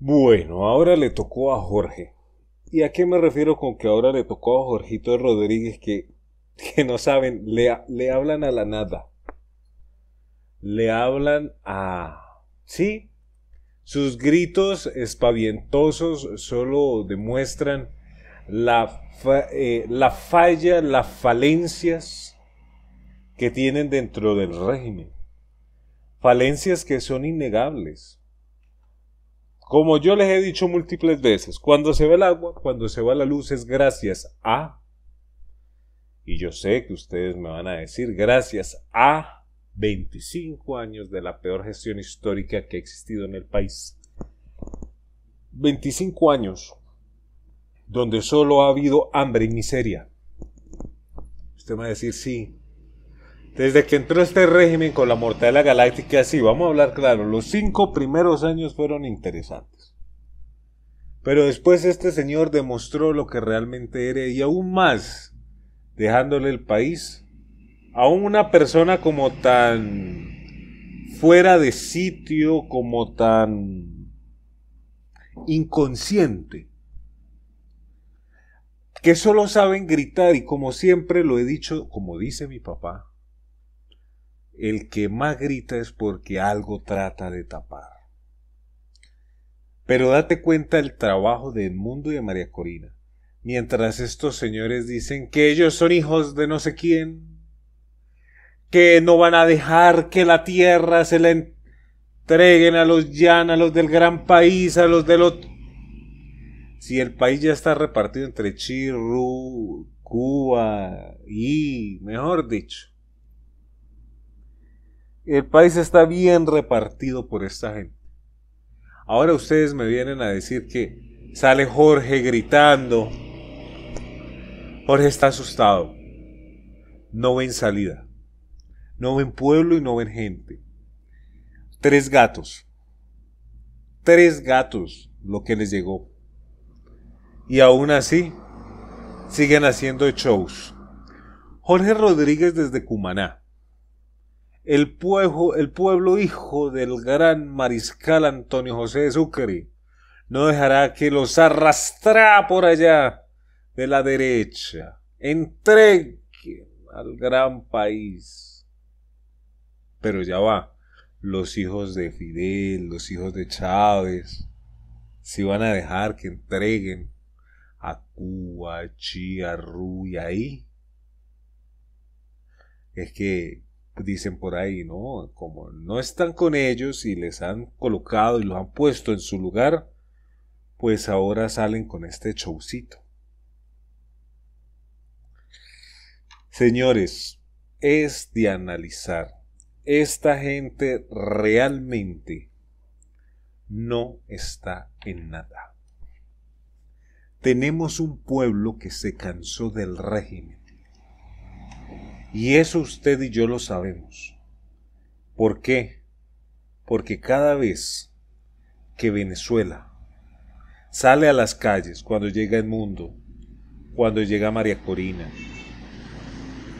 Bueno, ahora le tocó a Jorge. ¿Y a qué me refiero con que ahora le tocó a Jorgito Rodríguez que, que no saben, le, hablan a la nada? Le hablan a... Sí. Sus gritos espavientosos solo demuestran la eh, falla, las falencias que tienen dentro del régimen. Falencias que son innegables. Como yo les he dicho múltiples veces, cuando se va el agua, cuando se va la luz es gracias a, y yo sé que ustedes me van a decir, gracias a 25 años de la peor gestión histórica que ha existido en el país. 25 años donde solo ha habido hambre y miseria. Usted me va a decir, sí, desde que entró este régimen con la la galáctica, así vamos a hablar claro, los cinco primeros años fueron interesantes. Pero después este señor demostró lo que realmente era y aún más, dejándole el país a una persona como tan fuera de sitio, como tan inconsciente, que solo saben gritar y como siempre lo he dicho, como dice mi papá, el que más grita es porque algo trata de tapar. Pero date cuenta el trabajo de Edmundo y de María Corina. Mientras estos señores dicen que ellos son hijos de no sé quién, que no van a dejar que la tierra se la entreguen a los llanos, a los del gran país, a los del otro. Si el país ya está repartido entre Chirru, Cuba y, mejor dicho, el país está bien repartido por esta gente. Ahora ustedes me vienen a decir que sale Jorge gritando. Jorge está asustado. No ven salida. No ven pueblo y no ven gente. Tres gatos. Tres gatos lo que les llegó. Y aún así, siguen haciendo shows. Jorge Rodríguez desde Cumaná el pueblo, el pueblo hijo del gran mariscal Antonio José de Sucre no dejará que los arrastra por allá de la derecha. Entreguen al gran país. Pero ya va, los hijos de Fidel, los hijos de Chávez, si van a dejar que entreguen a Cuba, a Chia, a ahí. Es que dicen por ahí, ¿no? Como no están con ellos y les han colocado y los han puesto en su lugar, pues ahora salen con este showcito. Señores, es de analizar. Esta gente realmente no está en nada. Tenemos un pueblo que se cansó del régimen y eso usted y yo lo sabemos. ¿Por qué? Porque cada vez que Venezuela sale a las calles, cuando llega el mundo, cuando llega María Corina,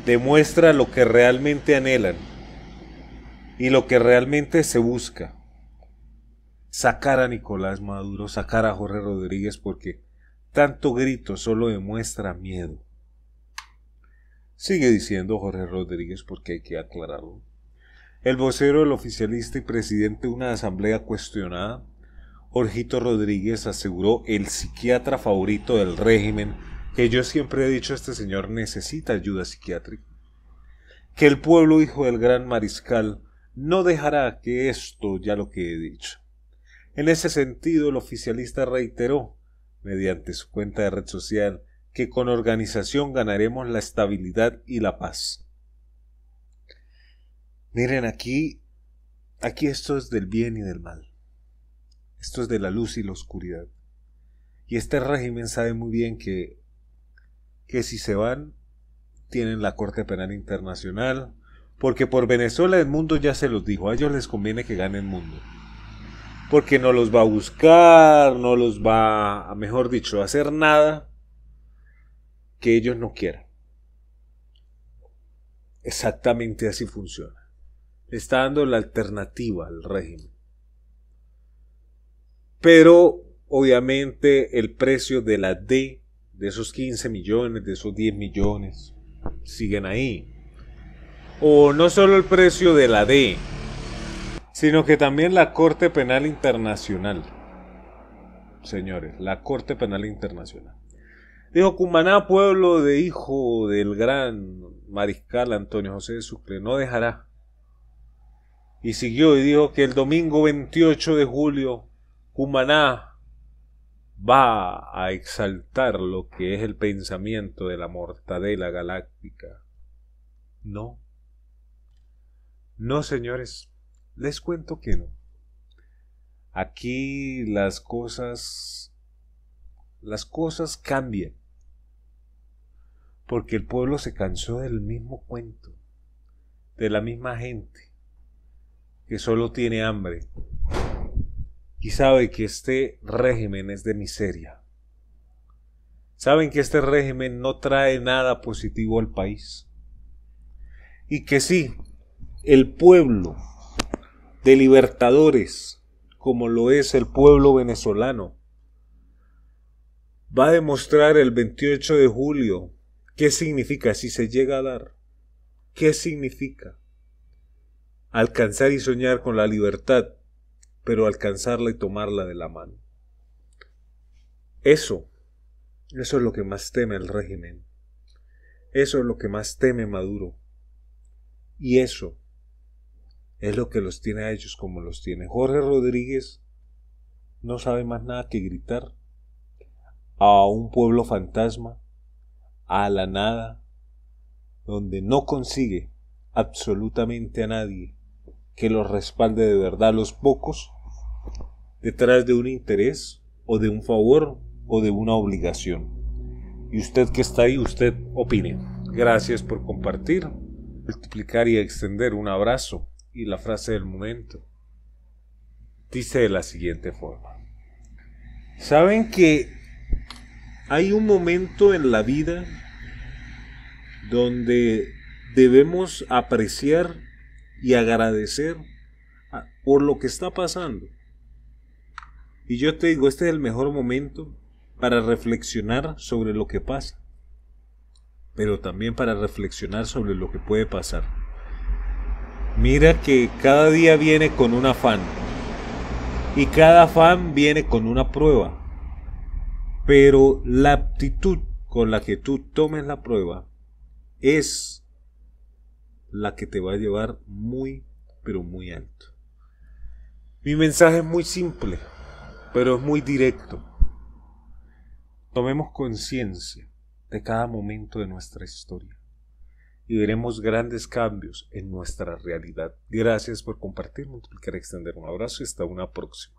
demuestra lo que realmente anhelan y lo que realmente se busca. Sacar a Nicolás Maduro, sacar a Jorge Rodríguez, porque tanto grito solo demuestra miedo. Sigue diciendo Jorge Rodríguez porque hay que aclararlo. El vocero del oficialista y presidente de una asamblea cuestionada, Jorgito Rodríguez, aseguró el psiquiatra favorito del régimen que yo siempre he dicho este señor necesita ayuda psiquiátrica. Que el pueblo hijo del gran mariscal no dejará que esto ya lo que he dicho. En ese sentido, el oficialista reiteró, mediante su cuenta de red social, que con organización ganaremos la estabilidad y la paz. Miren aquí, aquí esto es del bien y del mal. Esto es de la luz y la oscuridad. Y este régimen sabe muy bien que, que si se van, tienen la Corte Penal Internacional, porque por Venezuela el mundo ya se los dijo, a ellos les conviene que gane el mundo. Porque no los va a buscar, no los va, a, mejor dicho, a hacer nada que ellos no quieran. Exactamente así funciona. está dando la alternativa al régimen. Pero obviamente el precio de la D, de esos 15 millones, de esos 10 millones, siguen ahí. O no solo el precio de la D, sino que también la Corte Penal Internacional. Señores, la Corte Penal Internacional. Dijo Cumaná, pueblo de hijo del gran mariscal Antonio José de Sucre, no dejará. Y siguió y dijo que el domingo 28 de julio Cumaná va a exaltar lo que es el pensamiento de la mortadela galáctica. No. No, señores, les cuento que no. Aquí las cosas las cosas cambian. Porque el pueblo se cansó del mismo cuento, de la misma gente, que solo tiene hambre y sabe que este régimen es de miseria. Saben que este régimen no trae nada positivo al país. Y que sí, el pueblo de libertadores, como lo es el pueblo venezolano, va a demostrar el 28 de julio qué significa si se llega a dar. ¿Qué significa? Alcanzar y soñar con la libertad, pero alcanzarla y tomarla de la mano. Eso, eso es lo que más teme el régimen. Eso es lo que más teme Maduro. Y eso es lo que los tiene a ellos como los tiene. Jorge Rodríguez no sabe más nada que gritar a un pueblo fantasma, a la nada, donde no consigue absolutamente a nadie que lo respalde de verdad los pocos, detrás de un interés o de un favor o de una obligación. Y usted que está ahí, usted opine. Gracias por compartir, multiplicar y extender un abrazo y la frase del momento. Dice de la siguiente forma. Saben que hay un momento en la vida donde debemos apreciar y agradecer por lo que está pasando. Y yo te digo, este es el mejor momento para reflexionar sobre lo que pasa, pero también para reflexionar sobre lo que puede pasar. Mira que cada día viene con un afán y cada afán viene con una prueba. Pero la aptitud con la que tú tomes la prueba es la que te va a llevar muy, pero muy alto. Mi mensaje es muy simple, pero es muy directo. Tomemos conciencia de cada momento de nuestra historia y veremos grandes cambios en nuestra realidad. Gracias por compartir, multiplicar, extender un abrazo y hasta una próxima.